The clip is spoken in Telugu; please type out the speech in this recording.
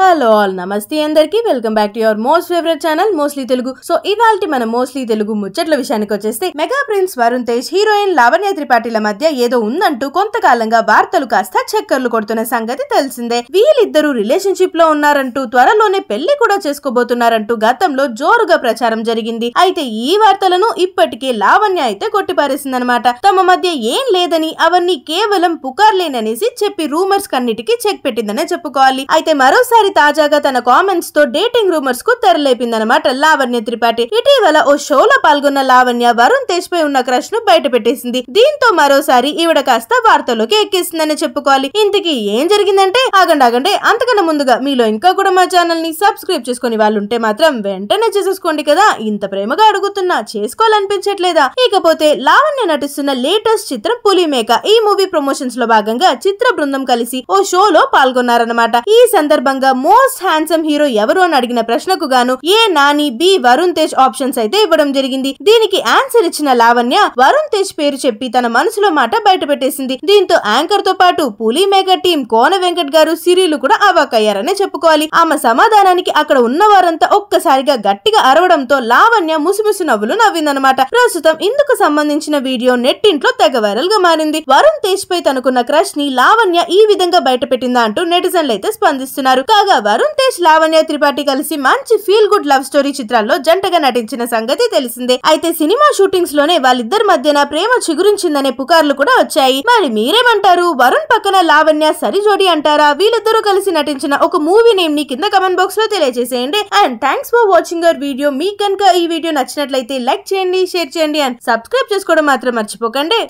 హలో ఆల్ నమస్తే అందరికీ welcome back to your most favourite channel mostly Telugu so ఇవాళ మన మోస్ట్లీ తెలుగు ముచ్చట్ల విషయానికి వచ్చేస్తే mega prince Varun Tej heroine Lavanya త్రిపాఠిల మధ్య ఏదో ఉందంటూ కొంతకాలంగా వార్తలు కాస్త చక్కర్లు కొడుతున్న సంగతి తెలిసిందే వీళ్ళిద్దరూ రిలేషన్షిప్ లో ఉన్నారంటూ త్వరలోనే పెళ్లి కూడా చేసుకోబోతున్నారంటూ గతంలో జోరుగా ప్రచారం జరిగింది అయితే ఈ వార్తలను ఇప్పటికే లావణ్య అయితే కొట్టిపారేసిందనమాట తమ మధ్య ఏం లేదని అవన్నీ కేవలం పుకార్లేననేసి చెప్పి రూమర్స్ కన్నిటికీ చెక్ పెట్టిందనే చెప్పుకోవాలి అయితే మరోసారి మరి తాజాగా తన కామెంట్స్ తో డేటింగ్ రూమర్స్ కు తెరలేపిందనమాట లావణ్య త్రిపాఠి ఇటీవల ఓ షోలో పాల్గొన్న లావణ్య వరుణ్ తేజ్ పై ఉన్న క్రష్ ను బయటపెట్టేసింది దీంతో మరోసారి ఈవిడ కాస్త వార్తలోకి ఎక్కిస్తుందని చెప్పుకోవాలి ఇంతకీ ఏం జరిగిందంటే ఆగండి ఆగండి అంతకన్నా ముందుగా మీలో ఇంకా కూడా మా ఛానల్ ని సబ్స్క్రైబ్ చేసుకుని వాళ్ళు ఉంటే మాత్రం వెంటనే చేసేసుకోండి కదా ఇంత ప్రేమగా అడుగుతున్నా చేసుకోవాలనిపించట్లేదా ఇకపోతే లావణ్య నటిస్తున్న లేటెస్ట్ చిత్రం పులిమేక ఈ మూవీ ప్రమోషన్స్ లో భాగంగా చిత్ర బృందం కలిసి ఓ షోలో పాల్గొన్నారన్నమాట ఈ సందర్భంగా మోస్ట్ హ్యాండ్సమ్ హీరో ఎవరు అని అడిగిన ప్రశ్నకు గాను A Nani B Varun Tej options అయితే ఇవ్వడం జరిగింది దీనికి ఆన్సర్ ఇచ్చిన లావణ్య వరుణ్ తేజ్ పేరు చెప్పి తన మనసులో మాట బయట పెట్టేసింది దీంతో యాంకర్ తో పాటు పులి మేకర్ టీం కోన వెంకట్ గారు సిరీలు కూడా అవాకయ్యారనే చెప్పుకోవాలి ఆమె సమాధానానికి అక్కడ ఉన్న వారంతా ఒక్కసారిగా గట్టిగా అరవడంతో లావణ్య ముసిముసి నవ్వులు నవ్విందనమాట ప్రస్తుతం ఇందుకు సంబంధించిన వీడియో నెట్టింట్లో తెగ వైరల్ గా మారింది వరుణ్ తేజ్ పై తనకున్న క్రష్ ని లావణ్య ఈ విధంగా బయట పెట్టిందా అంటూ నెటిజన్లు అయితే స్పందిస్తున్నారు కాగా కాగా వరుణ్ తేజ్ లావణ్య త్రిపాఠి కలిసి మంచి ఫీల్ గుడ్ లవ్ స్టోరీ చిత్రాల్లో జంటగా నటించిన సంగతి తెలిసిందే అయితే సినిమా షూటింగ్స్ లోనే వాళ్ళిద్దరి మధ్యన ప్రేమ చిగురించిందనే పుకార్లు కూడా వచ్చాయి మరి మీరేమంటారు వరుణ్ పక్కన లావణ్య సరి జోడి అంటారా వీళ్ళిద్దరూ కలిసి నటించిన ఒక మూవీ నేమ్ ని కింద కమెంట్ బాక్స్ లో తెలియజేసేయండి and thanks for watching our video మీకు కనుక ఈ వీడియో నచ్చినట్లయితే లైక్ చేయండి షేర్ చేయండి అండ్ సబ్స్క్రైబ్ చేసుకోవడం మాత్రం మర్చిపోకండి